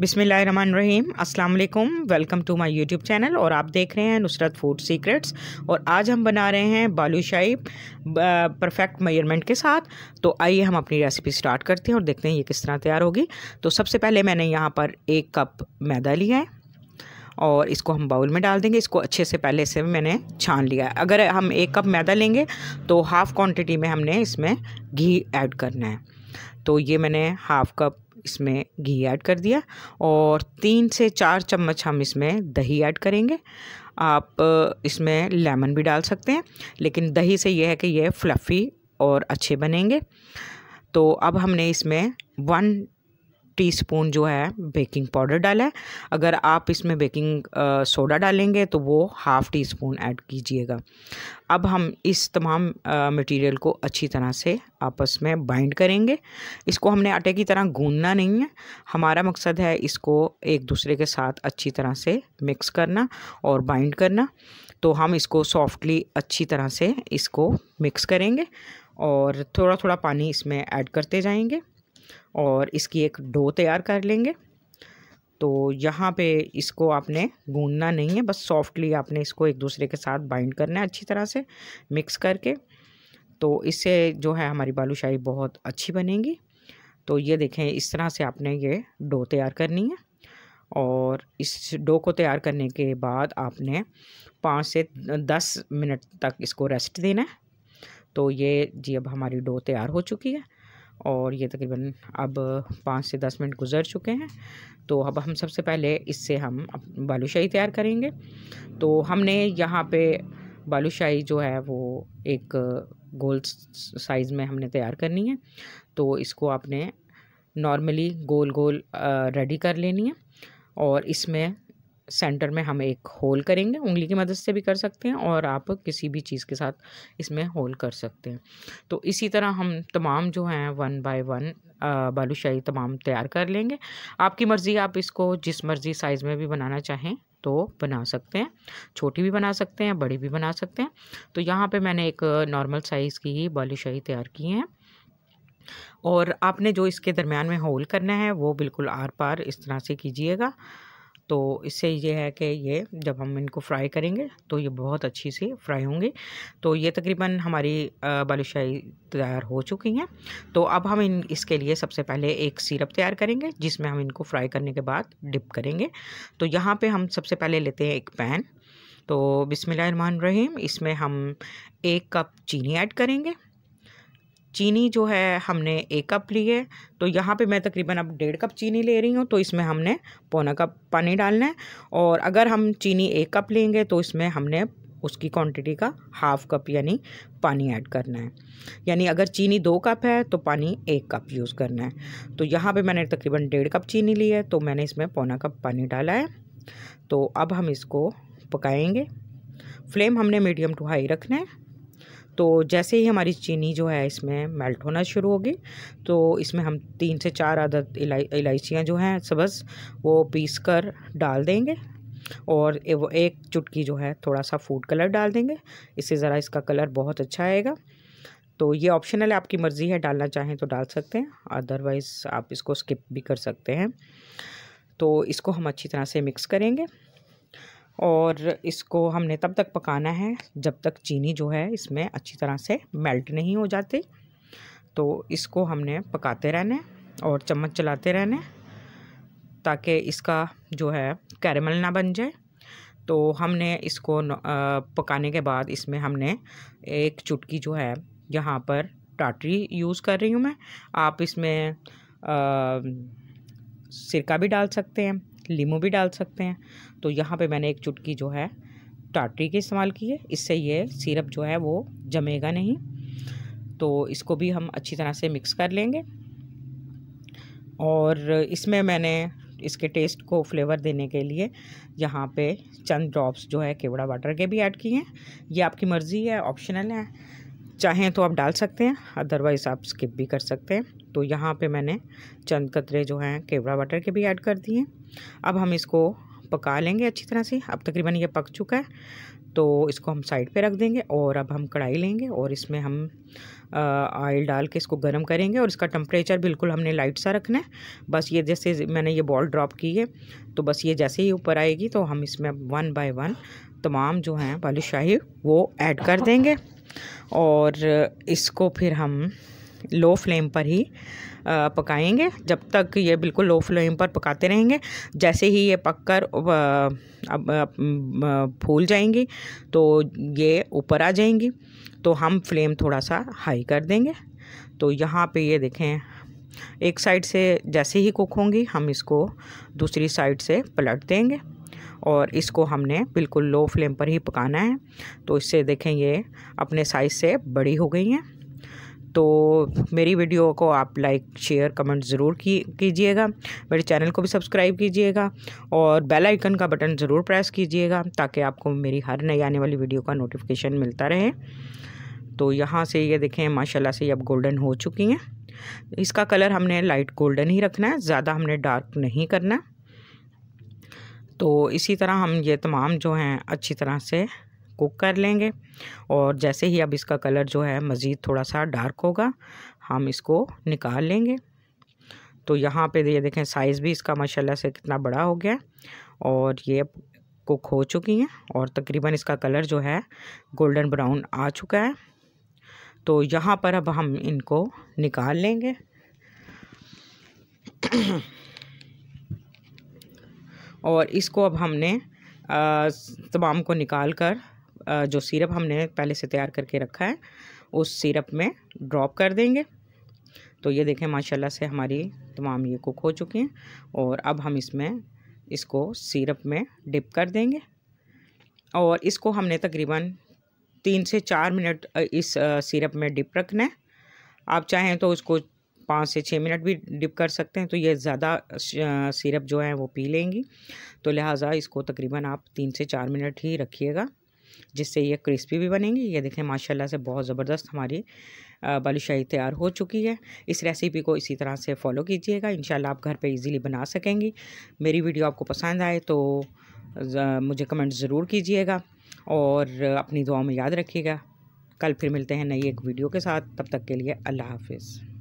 रहीम अल्लाम welcome to my YouTube channel और आप देख रहे हैं नुसरत फूड सीक्रेट्स और आज हम बना रहे हैं बालूशाही परफेक्ट मेजरमेंट के साथ तो आइए हम अपनी रेसिपी स्टार्ट करते हैं और देखते हैं ये किस तरह तैयार होगी तो सबसे पहले मैंने यहाँ पर एक कप मैदा लिया है और इसको हम बाउल में डाल देंगे इसको अच्छे से पहले से मैंने छान लिया है अगर हम एक कप मैदा लेंगे तो हाफ़ क्वान्टिटी में हमने इसमें घी एड करना है तो ये मैंने हाफ़ कप इसमें घी ऐड कर दिया और तीन से चार चम्मच हम इसमें दही ऐड करेंगे आप इसमें लेमन भी डाल सकते हैं लेकिन दही से यह है कि यह फ्लफ़ी और अच्छे बनेंगे तो अब हमने इसमें वन टीस्पून जो है बेकिंग पाउडर डाला है अगर आप इसमें बेकिंग सोडा डालेंगे तो वो हाफ़ टी स्पून ऐड कीजिएगा अब हम इस तमाम मटेरियल को अच्छी तरह से आपस में बाइंड करेंगे इसको हमने आटे की तरह गूंदना नहीं है हमारा मकसद है इसको एक दूसरे के साथ अच्छी तरह से मिक्स करना और बाइंड करना तो हम इसको सॉफ्टली अच्छी तरह से इसको मिक्स करेंगे और थोड़ा थोड़ा पानी इसमें ऐड करते जाएंगे और इसकी एक डो तैयार कर लेंगे तो यहाँ पे इसको आपने गूंदना नहीं है बस सॉफ्टली आपने इसको एक दूसरे के साथ बाइंड करना है अच्छी तरह से मिक्स करके तो इससे जो है हमारी बालूशाही बहुत अच्छी बनेगी तो ये देखें इस तरह से आपने ये डो तैयार करनी है और इस डो को तैयार करने के बाद आपने पाँच से दस मिनट तक इसको रेस्ट देना है तो ये जी अब हमारी डो तैयार हो चुकी है और ये तकरीबन अब पाँच से दस मिनट गुजर चुके हैं तो अब हम सबसे पहले इससे हम बालूशाही तैयार करेंगे तो हमने यहाँ पे बालूशाही जो है वो एक गोल साइज़ में हमने तैयार करनी है तो इसको आपने नॉर्मली गोल गोल रेडी कर लेनी है और इसमें सेंटर में हम एक होल करेंगे उंगली की मदद से भी कर सकते हैं और आप किसी भी चीज़ के साथ इसमें होल कर सकते हैं तो इसी तरह हम तमाम जो हैं वन बाय वन बालूशाही तमाम तैयार कर लेंगे आपकी मर्ज़ी आप इसको जिस मर्ज़ी साइज़ में भी बनाना चाहें तो बना सकते हैं छोटी भी बना सकते हैं बड़ी भी बना सकते हैं तो यहाँ पे मैंने एक नॉर्मल साइज़ की ही बालूशाही तैयार की है और आपने जो इसके दरमियान में होल करना है वो बिल्कुल आर पार इस तरह से कीजिएगा तो इससे ये है कि ये जब हम इनको फ्राई करेंगे तो ये बहुत अच्छी सी फ्राई होंगे तो ये तकरीबन हमारी बालूशाही तैयार हो चुकी हैं तो अब हम इन इसके लिए सबसे पहले एक सिरप तैयार करेंगे जिसमें हम इनको फ्राई करने के बाद डिप करेंगे तो यहाँ पे हम सबसे पहले लेते हैं एक पैन तो रहीम इसमें हम एक कप चीनी ऐड करेंगे चीनी जो है हमने एक कप ली है तो यहाँ पे मैं तकरीबन अब डेढ़ कप चीनी ले रही हूँ तो इसमें हमने पौना कप पानी डालना है और अगर हम चीनी एक कप लेंगे तो इसमें हमने उसकी क्वांटिटी का हाफ़ कप यानी पानी ऐड करना है यानी अगर चीनी दो कप है तो पानी एक कप यूज़ करना है तो यहाँ पे मैंने तकरीबन डेढ़ कप चीनी ली है तो मैंने इसमें पौना कप पानी डाला है तो अब हम इसको पकाएंगे फ्लेम हमने मीडियम टू हाई रखना है तो जैसे ही हमारी चीनी जो है इसमें मेल्ट होना शुरू होगी तो इसमें हम तीन से चार आदत इलायचियाँ जो हैं सबस वो पीस कर डाल देंगे और एक चुटकी जो है थोड़ा सा फूड कलर डाल देंगे इससे ज़रा इसका कलर बहुत अच्छा आएगा तो ये ऑप्शनल है आपकी मर्ज़ी है डालना चाहें तो डाल सकते हैं अदरवाइज़ आप इसको स्किप भी कर सकते हैं तो इसको हम अच्छी तरह से मिक्स करेंगे और इसको हमने तब तक पकाना है जब तक चीनी जो है इसमें अच्छी तरह से मेल्ट नहीं हो जाती तो इसको हमने पकाते रहने और चम्मच चलाते रहने ताकि इसका जो है कैरमल ना बन जाए तो हमने इसको पकाने के बाद इसमें हमने एक चुटकी जो है यहाँ पर टाटरी यूज़ कर रही हूँ मैं आप इसमें आ, सिरका भी डाल सकते हैं लीमू भी डाल सकते हैं तो यहाँ पे मैंने एक चुटकी जो है टाटरी के इस्तेमाल की है इससे ये सिरप जो है वो जमेगा नहीं तो इसको भी हम अच्छी तरह से मिक्स कर लेंगे और इसमें मैंने इसके टेस्ट को फ्लेवर देने के लिए यहाँ पे चंद ड्रॉप्स जो है केवड़ा वाटर के भी ऐड किए हैं ये आपकी मर्ज़ी है ऑप्शनल है चाहें तो आप डाल सकते हैं अदरवाइज़ आप स्किप भी कर सकते हैं तो यहाँ पे मैंने चंद कतरे जो हैं केवड़ा बटर के भी ऐड कर दिए अब हम इसको पका लेंगे अच्छी तरह से अब तकरीबन ये पक चुका है तो इसको हम साइड पे रख देंगे और अब हम कढ़ाई लेंगे और इसमें हम ऑयल डाल के इसको गर्म करेंगे और इसका टम्परेचर बिल्कुल हमने लाइट सा रखना है बस ये जैसे मैंने ये बॉल ड्रॉप की है तो बस ये जैसे ही ऊपर आएगी तो हम इसमें वन बाय वन तमाम जो हैं बालू शाही वो ऐड कर देंगे और इसको फिर हम लो फ्लेम पर ही पकाएंगे जब तक ये बिल्कुल लो फ्लेम पर पकाते रहेंगे जैसे ही ये पक कर अब फूल जाएंगी तो ये ऊपर आ जाएंगी तो हम फ्लेम थोड़ा सा हाई कर देंगे तो यहाँ पे ये देखें एक साइड से जैसे ही कुक होंगी हम इसको दूसरी साइड से पलट देंगे और इसको हमने बिल्कुल लो फ्लेम पर ही पकाना है तो इससे देखें ये अपने साइज़ से बड़ी हो गई हैं तो मेरी वीडियो को आप लाइक शेयर कमेंट ज़रूर की कीजिएगा मेरे चैनल को भी सब्सक्राइब कीजिएगा और बेल आइकन का बटन ज़रूर प्रेस कीजिएगा ताकि आपको मेरी हर नई आने वाली वीडियो का नोटिफिकेशन मिलता रहे तो यहाँ से ये देखें माशाला से ये अब गोल्डन हो चुकी हैं इसका कलर हमने लाइट गोल्डन ही रखना है ज़्यादा हमने डार्क नहीं करना तो इसी तरह हम ये तमाम जो हैं अच्छी तरह से कुक कर लेंगे और जैसे ही अब इसका कलर जो है मज़ीद थोड़ा सा डार्क होगा हम इसको निकाल लेंगे तो यहाँ पे ये देखें साइज़ भी इसका माशाल्लाह से कितना बड़ा हो गया और ये कुक हो चुकी हैं और तकरीबन इसका कलर जो है गोल्डन ब्राउन आ चुका है तो यहाँ पर अब हम इनको निकाल लेंगे और इसको अब हमने तमाम को निकाल कर जो सिरप हमने पहले से तैयार करके रखा है उस सिरप में ड्रॉप कर देंगे तो ये देखें माशाल्लाह से हमारी तमाम ये कुक हो चुकी हैं और अब हम इसमें इसको सिरप में डिप कर देंगे और इसको हमने तकरीबन तीन से चार मिनट इस सिरप में डिप रखना है आप चाहें तो इसको पाँच से छः मिनट भी डिप कर सकते हैं तो ये ज़्यादा सिरप जो है वो पी लेंगी तो लिहाजा इसको तकरीबन आप तीन से चार मिनट ही रखिएगा जिससे ये क्रिस्पी भी बनेंगी ये देखें माशाल्लाह से बहुत ज़बरदस्त हमारी बालूशाही तैयार हो चुकी है इस रेसिपी को इसी तरह से फॉलो कीजिएगा इन आप घर पर ईज़िली बना सकेंगी मेरी वीडियो आपको पसंद आए तो मुझे कमेंट ज़रूर कीजिएगा और अपनी दुआ में याद रखिएगा कल फिर मिलते हैं नई एक वीडियो के साथ तब तक के लिए अल्लाह हाफिज़